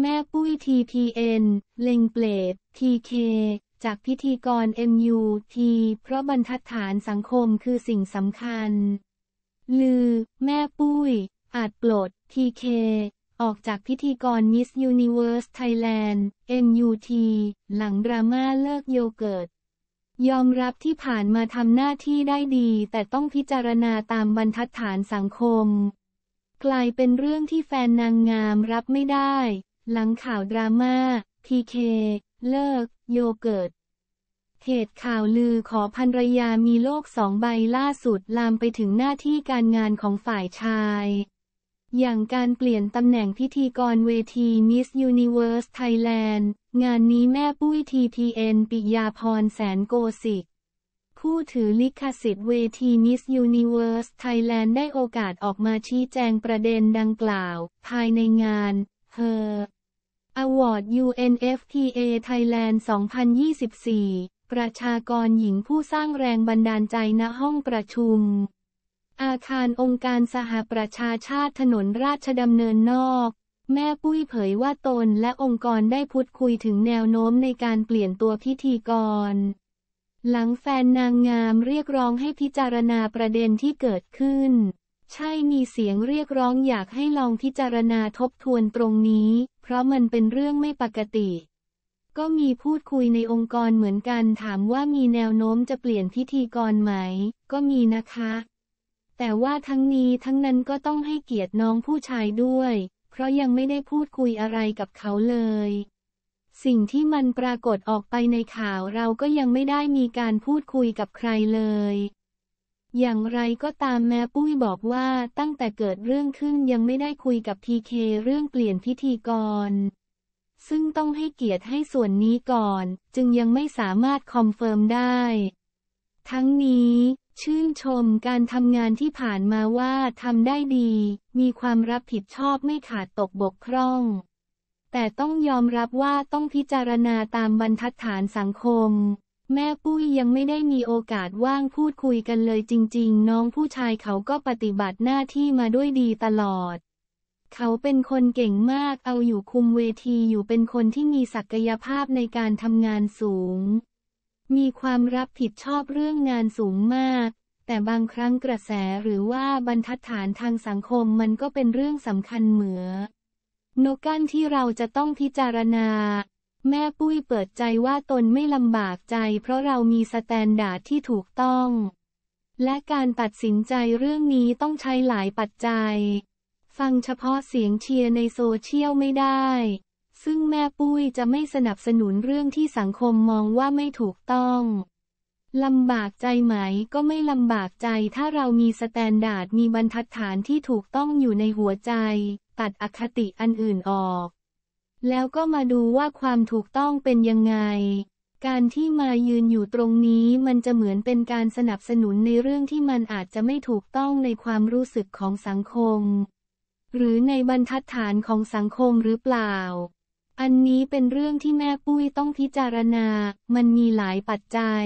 แม่ปุ้ย TPN เล็งเปลด TK จากพิธีกร MUT เพราะบรรทัดฐานสังคมคือสิ่งสำคัญลือ แม่ปุ้ย อาจปลด TK ออกจากพิธีกร Miss Universe Thailand MUT หลังดราม่าเลิกโยเกิร์ต ยอมรับที่ผ่านมาทำหน้าที่ได้ดีแต่ต้องพิจารณาตามบรรทัดฐานสังคมกลายเป็นเรื่องที่แฟนนางงามรับไม่ได้หลังข่าวดราม่าพีเค เลิก โยเกิร์ตเหตุข่าวลือขอภรรยา มีโลกสองใบล่าสุด ลามไปถึงหน้าที่การงานของฝ่ายชาย อย่างการเปลี่ยนตำแหน่งพิธีกรเวทีมิสยูนิเวอร์สไทยแลนด์งานนี้แม่ปุ้ยททีีเอ็นปิยาพรแสนโกสิก ผู้ถือลิขสิทธิ์เวทีมิสยูนิเวอร์สไทยแลนด์ได้โอกาสออกมาชี้แจงประเด็นดังกล่าว ภายในงานเธออวอร์ด u n f p a Thailand 2024 ประชากรหญิงผู้สร้างแรงบันดาลใจ ณ ห้องประชุม อาคารองค์การสหประชาชาติถนนราชดำเนินนอก แม่ปุ้ยเผยว่าตนและองค์กรได้พูดคุยถึงแนวโน้มในการเปลี่ยนตัวพิธีกร หลังแฟนนางงามเรียกร้องให้พิจารณาประเด็นที่เกิดขึ้นใช่มีเสียงเรียกร้องอยากให้ลองพิจารณาทบทวนตรงนี้ เพราะมันเป็นเรื่องไม่ปกติ ก็มีพูดคุยในองค์กรเหมือนกันถามว่ามีแนวโน้มจะเปลี่ยนพิธีกรไหม ก็มีนะคะ แต่ว่าทั้งนี้ทั้งนั้นก็ต้องให้เกียรติน้องผู้ชายด้วย เพราะยังไม่ได้พูดคุยอะไรกับเขาเลย สิ่งที่มันปรากฏออกไปในข่าวเราก็ยังไม่ได้มีการพูดคุยกับใครเลยอย่างไรก็ตามแม่ปุ้ยบอกว่าตั้งแต่เกิดเรื่องขึ้นยังไม่ได้คุยกับทีเคเรื่องเปลี่ยนพิธีกร ซึ่งต้องให้เกียรติให้ส่วนนี้ก่อน จึงยังไม่สามารถคอนเฟิร์มได้ ทั้งนี้ ชื่นชมการทำงานที่ผ่านมาว่าทำได้ดี มีความรับผิดชอบไม่ขาดตกบกพร่อง แต่ต้องยอมรับว่าต้องพิจารณาตามบรรทัดฐานสังคมแม่ปุ้ยยังไม่ได้มีโอกาสว่างพูดคุยกันเลยจริงๆ น้องผู้ชายเขาก็ปฏิบัติหน้าที่มาด้วยดีตลอด เขาเป็นคนเก่งมากเอาอยู่คุมเวทีอยู่เป็นคนที่มีศักยภาพในการทำงานสูง มีความรับผิดชอบเรื่องงานสูงมาก แต่บางครั้งกระแสหรือว่าบรรทัดฐานทางสังคมมันก็เป็นเรื่องสำคัญเหมือนกันที่เราจะต้องพิจารณาแม่ปุ้ยเปิดใจว่าตนไม่ลำบากใจเพราะเรามีสแตนดาร์ดที่ถูกต้อง และการตัดสินใจเรื่องนี้ต้องใช้หลายปัจจัย ฟังเฉพาะเสียงเชียร์ในโซเชียลไม่ได้ ซึ่งแม่ปุ้ยจะไม่สนับสนุนเรื่องที่สังคมมองว่าไม่ถูกต้องลำบากใจไหมก็ไม่ลำบากใจถ้าเรามีสแตนดาร์ดมีบรรทัดฐานที่ถูกต้องอยู่ในหัวใจ ตัดอคติอันอื่นออกแล้วก็มาดูว่าความถูกต้องเป็นยังไง การที่มายืนอยู่ตรงนี้มันจะเหมือนเป็นการสนับสนุนในเรื่องที่มันอาจจะไม่ถูกต้องในความรู้สึกของสังคม หรือในบรรทัดฐานของสังคมหรือเปล่า อันนี้เป็นเรื่องที่แม่ปุ้ยต้องพิจารณา มันมีหลายปัจจัย